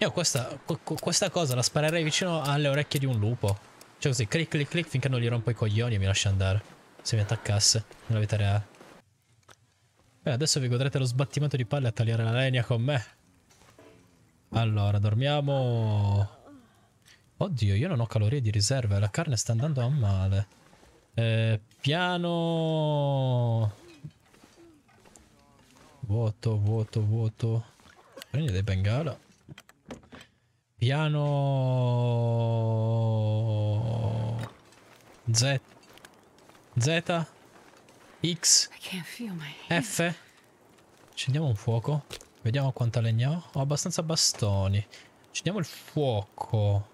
Io questa, questa cosa la sparerei vicino alle orecchie di un lupo. Cioè così, clic clic clic finché non gli rompo i coglioni e mi lascia andare. Se mi attaccasse nella vita reale. Beh, adesso vi godrete lo sbattimento di palle a tagliare la legna con me. Allora, dormiamo... Oddio, io non ho calorie di riserva la carne sta andando a male. Eh, piano... Vuoto, vuoto, vuoto. Prendi dei bengala. Piano... Z. Z. X. F. Accendiamo un fuoco. Vediamo quanta legna ho. Ho abbastanza bastoni. Accendiamo il fuoco.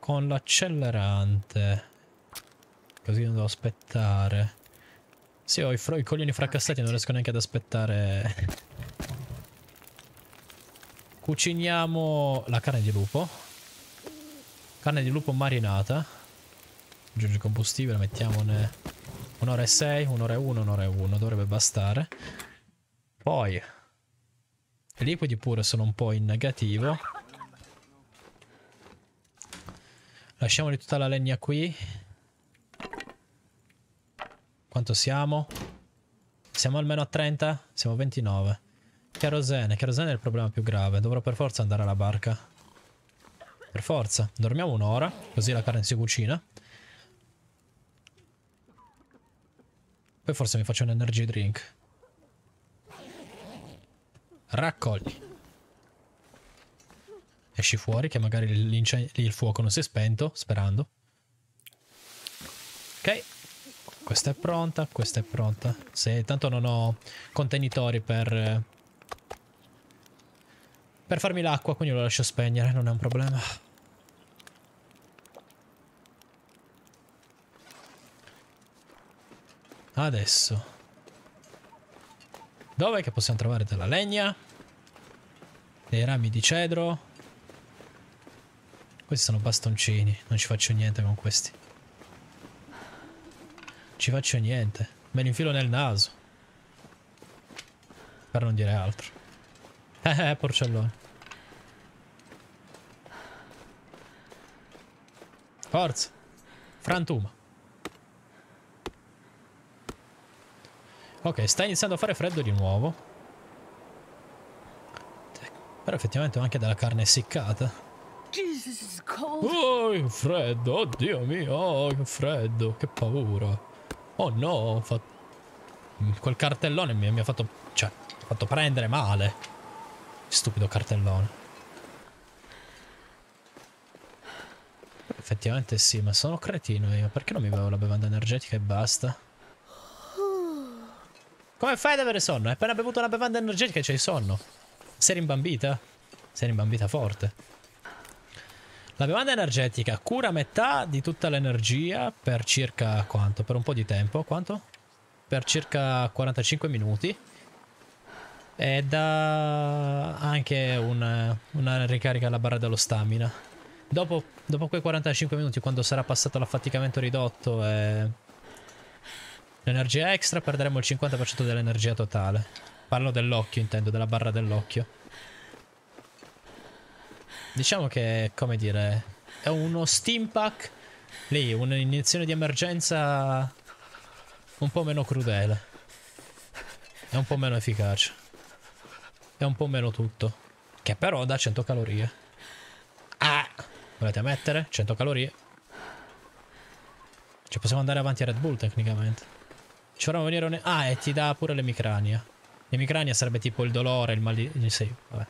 Con l'accelerante. Così non devo aspettare. Sì, ho i, i coglioni fracassati, non riesco neanche ad aspettare... Cuciniamo la carne di lupo. Carne di lupo marinata. Aggiungi combustibile, mettiamone un'ora e sei, un'ora e uno, un'ora e uno. Dovrebbe bastare. Poi, i liquidi pure sono un po' in negativo. Lasciamoli tutta la legna qui. Quanto siamo? Siamo almeno a 30? Siamo a 29. Kerosene, kerosene è il problema più grave. Dovrò per forza andare alla barca. Per forza. Dormiamo un'ora, così la carne si cucina. Poi forse mi faccio un energy drink. Raccogli. Esci fuori che magari il fuoco non si è spento, sperando. Ok. Questa è pronta, questa è pronta. Se tanto non ho contenitori per eh, per farmi l'acqua, quindi lo lascio spegnere, non è un problema. Adesso. Dov'è che possiamo trovare della legna? Dei rami di cedro. Questi sono bastoncini, non ci faccio niente con questi. Non Ci faccio niente, me li infilo nel naso. Per non dire altro. Eh, eh, porcellone. Forza. Frantuma. Ok, sta iniziando a fare freddo di nuovo. Ecco, però effettivamente ho anche della carne essiccata. Oh, che freddo, oddio mio, oh, che freddo, che paura. Oh no, fa... Mm, quel cartellone mi, mi ha fatto... cioè, mi ha fatto prendere male. Stupido cartellone. Effettivamente sì, ma sono cretino io. Perché non mi bevo la bevanda energetica e basta? Come fai ad avere sonno? Hai appena bevuto una bevanda energetica e c'hai sonno. Sei rimbambita? Sei rimbambita forte. La bevanda energetica cura metà di tutta l'energia per circa quanto? Per un po' di tempo. Quanto? Per circa 45 minuti e da anche una, una ricarica alla barra dello stamina. Dopo, dopo, quei 45 minuti, quando sarà passato l'affaticamento ridotto e l'energia extra, perderemo il 50% dell'energia totale. Parlo dell'occhio, intendo, della barra dell'occhio. Diciamo che, come dire, è uno steampack lì, un'iniezione di emergenza un po' meno crudele. È un po' meno efficace è un po' meno tutto. Che però da 100 calorie. Ah! Volete mettere? 100 calorie. Cioè possiamo andare avanti a Red Bull tecnicamente. Ci farà venire un... Ah, e ti dà pure l'emicrania. L'emicrania sarebbe tipo il dolore, il mal di... Eh, sì, vabbè.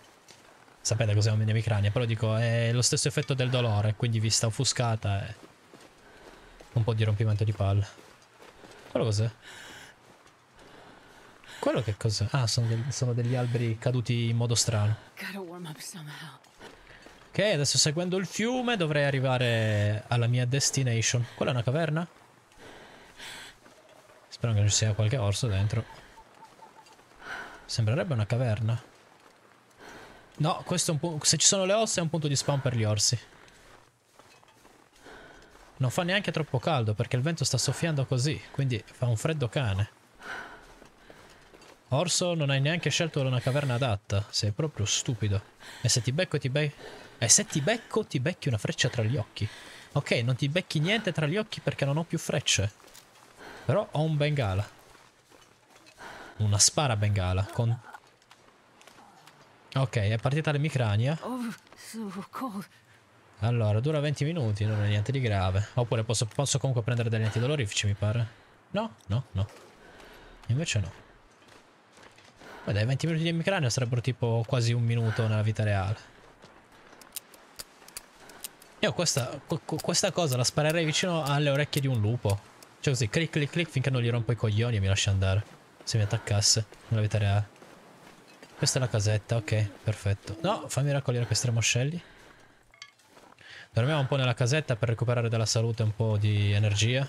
Sapete cos'è un'emicrania, però dico, è lo stesso effetto del dolore, quindi vista offuscata e... Un po' di rompimento di palle. Quello cos'è? Quello che cosa? Ah, sono, del, sono, degli alberi caduti in modo strano. Ok, adesso seguendo il fiume dovrei arrivare alla mia destination. Quella è una caverna? Spero che ci sia qualche orso dentro. Sembrerebbe una caverna. No, questo è un Se ci sono le ossa è un punto di spawn per gli orsi. Non fa neanche troppo caldo perché il vento sta soffiando così, quindi fa un freddo cane. Orso, non hai neanche scelto una caverna adatta. Sei proprio stupido. E se ti becco ti becchi... E se ti becco ti becchi una freccia tra gli occhi. Ok, non ti becchi niente tra gli occhi perché non ho più frecce. Però ho un bengala. Una spara bengala con... Ok, è partita l'emicrania. Allora, dura 20 minuti, non è niente di grave. Oppure posso, posso comunque prendere degli antidolorifici, mi pare. No, no, no. Invece no. Beh, dai, 20 minuti di emicrania sarebbero tipo quasi un minuto nella vita reale. Io questa, questa cosa la sparerei vicino alle orecchie di un lupo. Cioè così, clic clic clic finché non gli rompo i coglioni e mi lascia andare. Se mi attaccasse nella vita reale. Questa è la casetta, ok, perfetto. No, fammi raccogliere questi ramoscelli. Dormiamo un po' nella casetta per recuperare della salute e un po' di energia.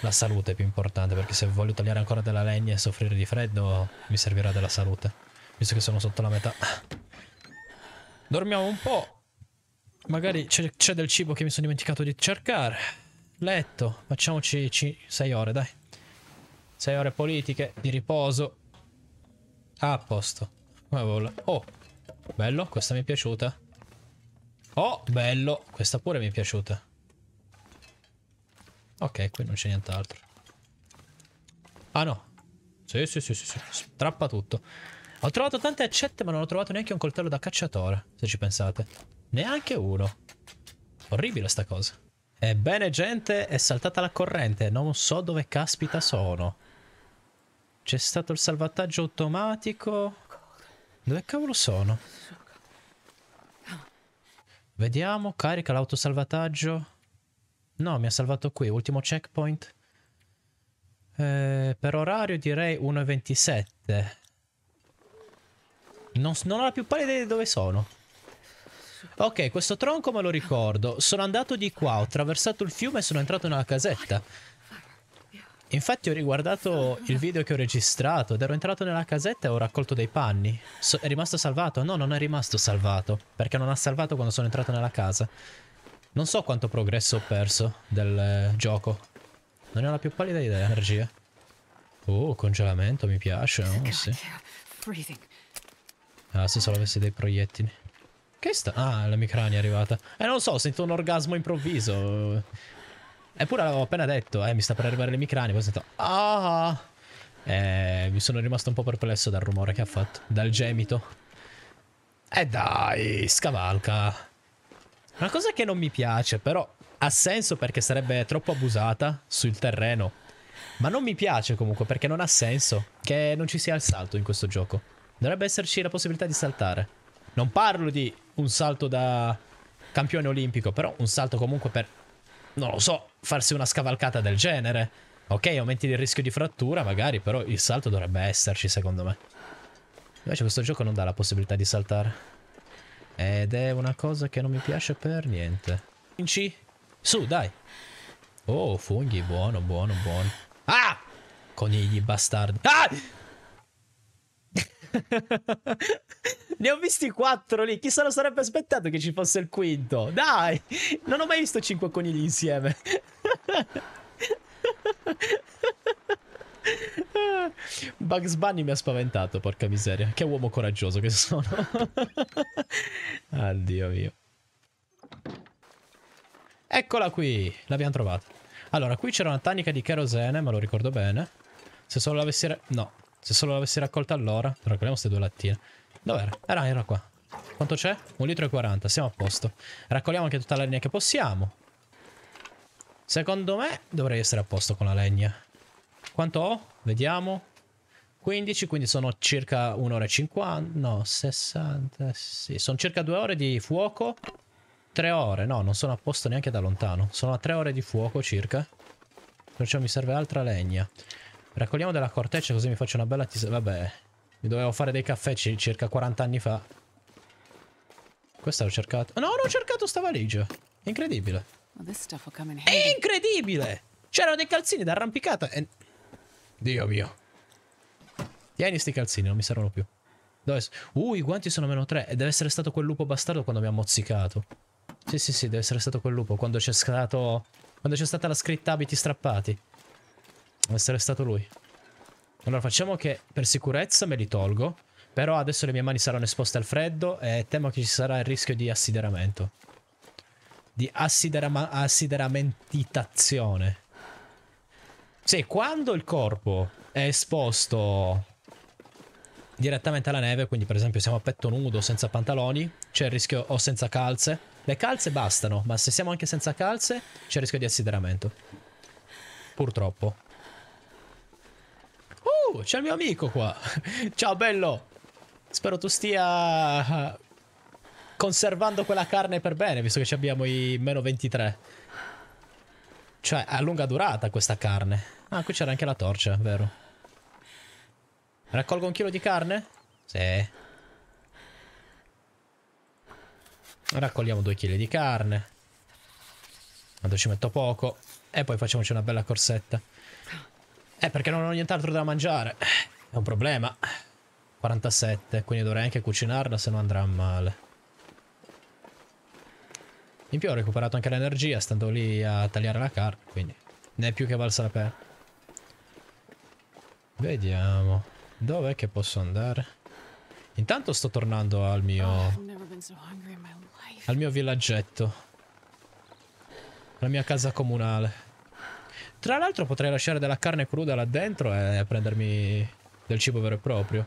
la salute è più importante perché se voglio tagliare ancora della legna e soffrire di freddo mi servirà della salute. Visto che sono sotto la metà. Dormiamo un po'. Magari c'è del cibo che mi sono dimenticato di cercare. Letto. Facciamoci 6 ore, dai. 6 ore politiche di riposo. Ah, a posto. Oh, bello. Questa mi è piaciuta. Oh, bello. Questa pure mi è piaciuta. Ok, qui non c'è nient'altro. Ah no. Sì, sì, sì, sì, sì. Strappa tutto. Ho trovato tante accette, ma non ho trovato neanche un coltello da cacciatore, se ci pensate. Neanche uno. Orribile sta cosa. Ebbene, gente, è saltata la corrente. Non so dove caspita sono. C'è stato il salvataggio automatico. Dove cavolo sono? Vediamo, carica l'autosalvataggio. No, mi ha salvato qui, ultimo checkpoint. Eh, per orario direi 1.27. Non, non ho la più pallida idea di dove sono. Ok, questo tronco me lo ricordo. Sono andato di qua, ho attraversato il fiume e sono entrato nella casetta. Infatti ho riguardato il video che ho registrato ed ero entrato nella casetta e ho raccolto dei panni. So è rimasto salvato? No, non è rimasto salvato, perché non ha salvato quando sono entrato nella casa. Non so quanto progresso ho perso del gioco. Non ho la più pallida idea. Energia. Oh, congelamento, mi piace. Oh, no? Sì. Ah, se solo avessi dei proiettili. Che sta? Ah, la micrania è arrivata. Eh, non lo so, sento un orgasmo improvviso. Eppure eh, l'avevo appena detto, eh, mi sta per arrivare le micranie. Poi sento... Ah! Eh, mi sono rimasto un po' perplesso dal rumore che ha fatto. Dal gemito. E eh dai, scavalca. Una cosa che non mi piace, però ha senso perché sarebbe troppo abusata sul terreno. Ma non mi piace comunque perché non ha senso che non ci sia il salto in questo gioco. Dovrebbe esserci la possibilità di saltare. Non parlo di un salto da campione olimpico, però un salto comunque per, non lo so, farsi una scavalcata del genere. Ok, aumenti il rischio di frattura magari, però il salto dovrebbe esserci secondo me. Invece questo gioco non dà la possibilità di saltare. Ed è una cosa che non mi piace per niente. Vinci? Su, dai. Oh, funghi, buono, buono, buono. Ah! Conigli bastardi. Ah! ne ho visti quattro lì. Chi se lo sarebbe aspettato che ci fosse il quinto? Dai! Non ho mai visto cinque conigli insieme. Bugs Bunny mi ha spaventato, porca miseria. Che uomo coraggioso che sono. Addio ah, mio. Eccola qui, l'abbiamo trovata. Allora, qui c'era una tannica di kerosene, me lo ricordo bene. Se solo l'avessi... No, se solo l'avessi raccolta allora... Raccogliamo queste due lattine. Dov'era? Era, eh, era qua. Quanto c'è? Un litro e 40, siamo a posto. Raccogliamo anche tutta la legna che possiamo. Secondo me dovrei essere a posto con la legna. Quanto ho? Vediamo. 15, quindi sono circa un'ora e 50. No, 60. Sì, sono circa due ore di fuoco. Tre ore. No, non sono a posto neanche da lontano. Sono a tre ore di fuoco circa. Perciò mi serve altra legna. Raccogliamo della corteccia così mi faccio una bella tisa. Vabbè. Mi dovevo fare dei caffè circa 40 anni fa. Questa l'ho cercata. No, non ho cercato sta valigia. Incredibile. È incredibile! C'erano dei calzini d'arrampicata e... Dio mio. Tieni sti calzini, non mi servono più. Dove... Uh, i guanti sono meno 3. E deve essere stato quel lupo bastardo quando mi ha mozzicato. Sì, sì, sì, deve essere stato quel lupo. Quando c'è stato... Quando c'è stata la scritta abiti strappati. Deve essere stato lui. Allora facciamo che per sicurezza me li tolgo. Però adesso le mie mani saranno esposte al freddo e temo che ci sarà il rischio di assideramento. Di assiderama assideramentazione. Se quando il corpo è esposto direttamente alla neve, quindi per esempio siamo a petto nudo, senza pantaloni, c'è il rischio o senza calze. Le calze bastano, ma se siamo anche senza calze c'è il rischio di assideramento. Purtroppo. Uh, c'è il mio amico qua. Ciao bello. Spero tu stia conservando quella carne per bene, visto che abbiamo i meno 23. Cioè, a lunga durata questa carne. Ah, qui c'era anche la torcia, vero? Raccolgo un chilo di carne? Sì. Raccogliamo due chili di carne. Quando ci metto poco. E poi facciamoci una bella corsetta. Eh, perché non ho nient'altro da mangiare. È un problema. 47, quindi dovrei anche cucinarla se no andrà male. In più ho recuperato anche l'energia stando lì a tagliare la carne, quindi ne è più che valsa la pena. Vediamo, dov'è che posso andare? Intanto sto tornando al mio... Oh, al mio villaggetto. La mia casa comunale. Tra l'altro potrei lasciare della carne cruda là dentro e prendermi del cibo vero e proprio.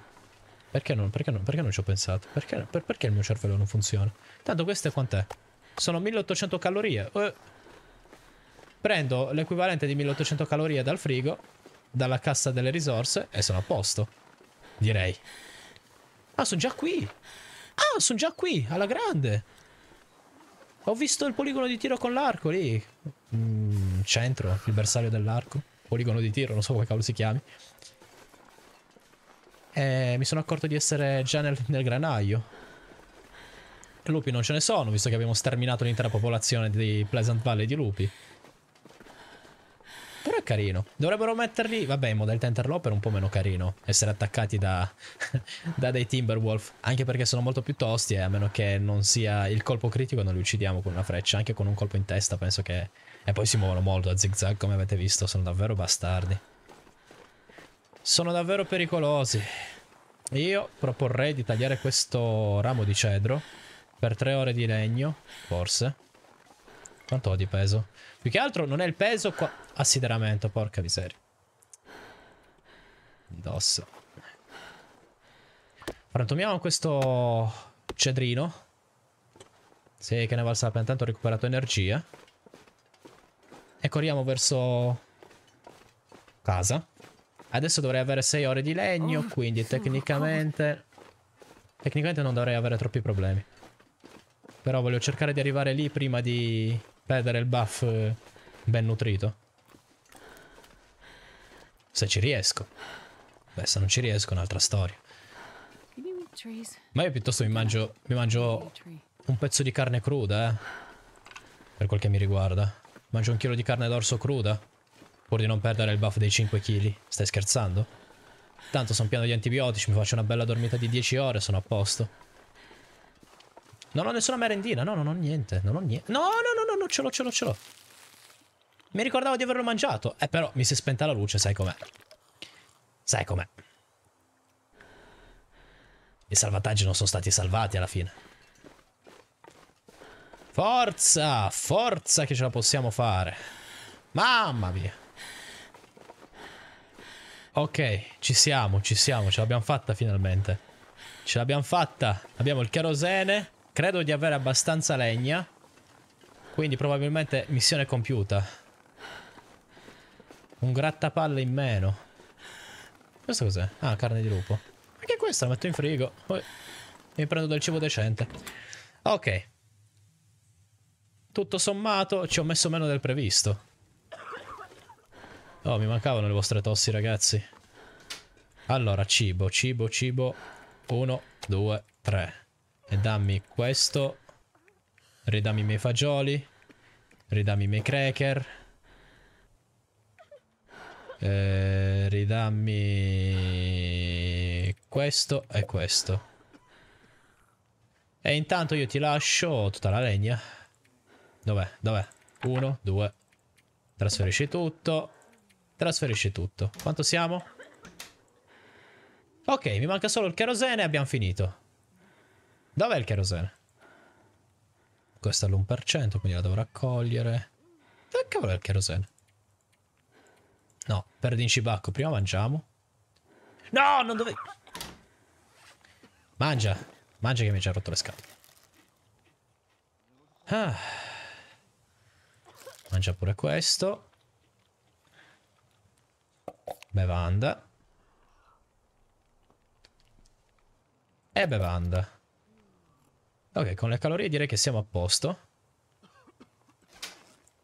Perché non, perché non, perché non ci ho pensato? Perché, per, perché il mio cervello non funziona? Tanto questo è quant'è? Sono 1800 calorie. Eh. Prendo l'equivalente di 1800 calorie dal frigo, dalla cassa delle risorse e sono a posto. Direi. Ah, sono già qui. Ah, sono già qui, alla grande. Ho visto il poligono di tiro con l'arco lì. Mm, centro, il bersaglio dell'arco. Poligono di tiro, non so come cavolo si chiami. E eh, mi sono accorto di essere già nel, nel granaio lupi non ce ne sono, visto che abbiamo sterminato l'intera popolazione di Pleasant Valley di lupi. Però è carino. Dovrebbero metterli, vabbè, in modalità interloper è un po' meno carino essere attaccati da, da dei Timberwolf, anche perché sono molto più tosti e eh, a meno che non sia il colpo critico non li uccidiamo con una freccia, anche con un colpo in testa, penso che... E poi si muovono molto a zigzag, come avete visto, sono davvero bastardi. Sono davvero pericolosi. Io proporrei di tagliare questo ramo di cedro per tre ore di legno, forse. Quanto ho di peso? Più che altro non è il peso qua... Assideramento, porca miseria. Indosso. Frantumiamo questo cedrino. Sì, che ne valsa la pena. Intanto ho recuperato energia. E corriamo verso... Casa. Adesso dovrei avere 6 ore di legno, quindi oh, tecnicamente... Tecnicamente non dovrei avere troppi problemi. Però voglio cercare di arrivare lì prima di perdere il buff eh, ben nutrito. Se ci riesco. Beh, se non ci riesco è un'altra storia. Ma io piuttosto mi mangio, mi mangio un pezzo di carne cruda, eh. Per quel che mi riguarda. Mangio un chilo di carne d'orso cruda. Pur di non perdere il buff dei 5 kg. Stai scherzando? Tanto sono pieno di antibiotici, mi faccio una bella dormita di 10 ore, e sono a posto. Non ho nessuna merendina, no, non ho niente, non ho niente. No, no, no, no, no ce l'ho, ce l'ho, ce l'ho. Mi ricordavo di averlo mangiato. Eh, però mi si è spenta la luce, sai com'è. Sai com'è. I salvataggi non sono stati salvati alla fine. Forza, forza che ce la possiamo fare. Mamma mia. Ok, ci siamo, ci siamo, ce l'abbiamo fatta finalmente. Ce l'abbiamo fatta. Abbiamo il cherosene. Credo di avere abbastanza legna. Quindi probabilmente missione compiuta. Un grattapalle in meno. Questo cos'è? Ah, carne di lupo. Anche questa la metto in frigo. Poi mi prendo del cibo decente. Ok. Tutto sommato ci ho messo meno del previsto. Oh, mi mancavano le vostre tossi, ragazzi. Allora, cibo, cibo, cibo. Uno, due, tre. E dammi questo. Ridammi i miei fagioli. Ridammi i miei cracker. Eh, ridammi questo e questo. E intanto io ti lascio tutta la legna. Dov'è? Dov'è? Uno, due. Trasferisci tutto. Trasferisci tutto. Quanto siamo? Ok, mi manca solo il kerosene e abbiamo finito. Dov'è il kerosene? Questo è l'1%, quindi la devo raccogliere. Dove cavolo è il kerosene? No, perdi in cibacco. Prima mangiamo. No, non dovevi... Mangia. Mangia che mi hai già rotto le scatole. Ah. Mangia pure questo. Bevanda. E bevanda. Ok, con le calorie direi che siamo a posto.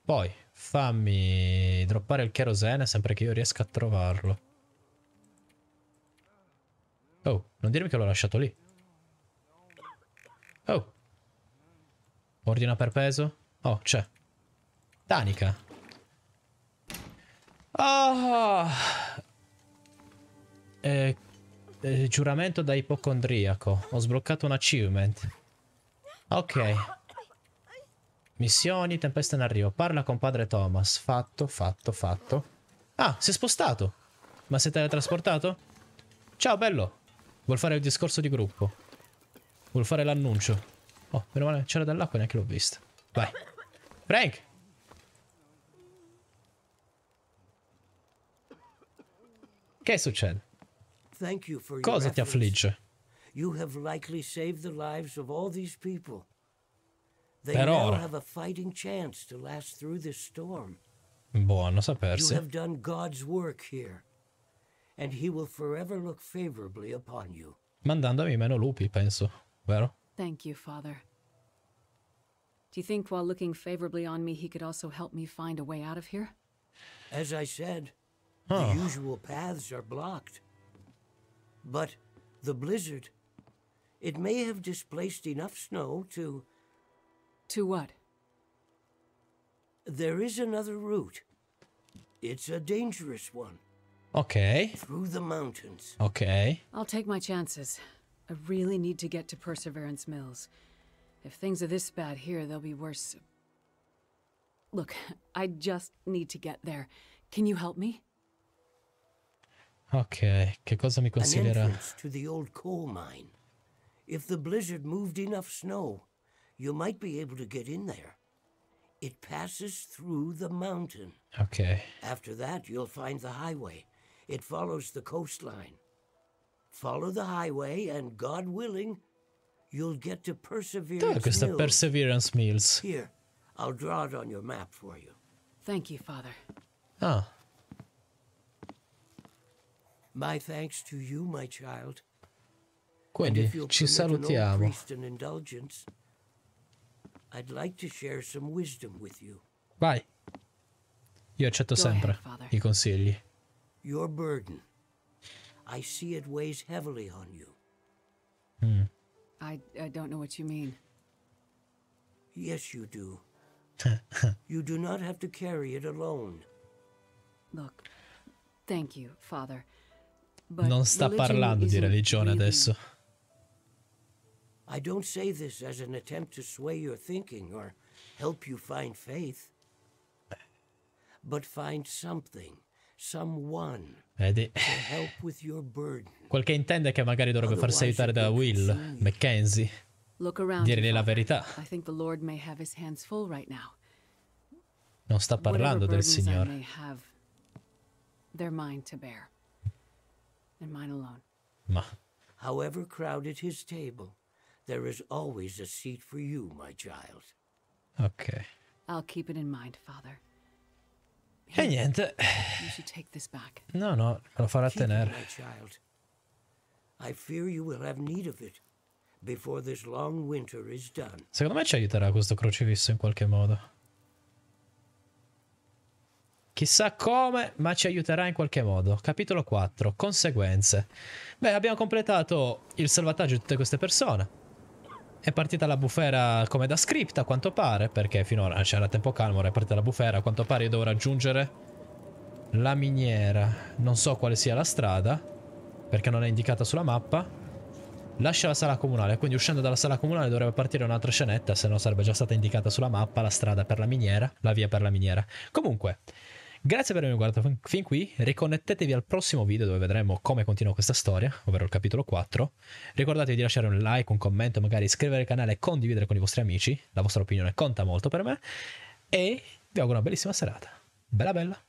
Poi, fammi droppare il kerosene sempre che io riesca a trovarlo. Oh, non dirmi che l'ho lasciato lì. Oh. Ordina per peso? Oh, c'è. Tanica. Oh. Ah. Eh, eh, giuramento da ipocondriaco. Ho sbloccato un achievement. Ok. Missioni, tempesta in arrivo. Parla con padre Thomas. Fatto, fatto, fatto. Ah, si è spostato. Ma si è teletrasportato? Ciao, bello. Vuol fare il discorso di gruppo. Vuol fare l'annuncio. Oh, meno male, c'era dell'acqua neanche l'ho vista. Vai. Frank! Che succede? Cosa ti affligge? You have likely saved the lives of all these people. They now have a fighting chance to last through this storm. Buono sapersi. You have done God's work here, and He will forever look favorably upon you. Mandandomi meno lupi, penso, vero? Thank you, Father. Do you think while looking favorably on me, he could also help me find a way out of here? As I said, oh. the usual paths are blocked. But the blizzard it may have displaced enough snow to... To what? There is another route. It's a dangerous one. Okay. Through the mountains. Okay. I'll take my chances. I really need to get to Perseverance Mills. If things are this bad here, they'll be worse. Look, I just need to get there. Can you help me? Ok, che cosa mi entrance to the old coal mine. If the blizzard moved enough snow, you might be able to get in there. It passes through the mountain. Okay. After that, you'll find the highway. It follows the coastline. Follow the highway, and God willing, you'll get to Perseverance Tak, jest Perseverance Mills. Here, I'll draw it on your map for you. Thank you, Father. Ah. My thanks to you, my child. Quindi ci salutiamo. Vai. Io accetto sempre i consigli. Your burden. I see it weighs heavily on you. Mm. I, I don't know what you mean. Yes, you do. you do not have to carry it alone. Look, thank you, father. non sta parlando di religione adesso. I don't say this as an attempt to sway your thinking or help you find faith. But find something, someone Vedi. to help with your burden. Quel che intende è che magari dovrebbe farsi aiutare da Will, Mackenzie. Dirgli la verità. I think the Lord may have his hands full right now. Non sta parlando del Signore. They're mine to bear. And mine alone. Ma. However crowded his table, There is always a seat for you, my child. Ok. I'll keep it in mind, father. E niente. You should take this back. No, no, me lo farà tenere. my child. I fear you will have need of it before this long winter is done. Secondo me ci aiuterà questo crocifisso in qualche modo. Chissà come, ma ci aiuterà in qualche modo. Capitolo 4. Conseguenze. Beh, abbiamo completato il salvataggio di tutte queste persone. È partita la bufera come da script a quanto pare, perché finora c'era tempo calmo, ora è partita la bufera, a quanto pare io devo raggiungere la miniera. Non so quale sia la strada, perché non è indicata sulla mappa. Lascia la sala comunale, quindi uscendo dalla sala comunale dovrebbe partire un'altra scenetta, se no sarebbe già stata indicata sulla mappa la strada per la miniera, la via per la miniera. Comunque, Grazie per avermi guardato fin qui, riconnettetevi al prossimo video dove vedremo come continua questa storia, ovvero il capitolo 4. Ricordatevi di lasciare un like, un commento, magari iscrivervi al canale e condividere con i vostri amici, la vostra opinione conta molto per me e vi auguro una bellissima serata. Bella bella!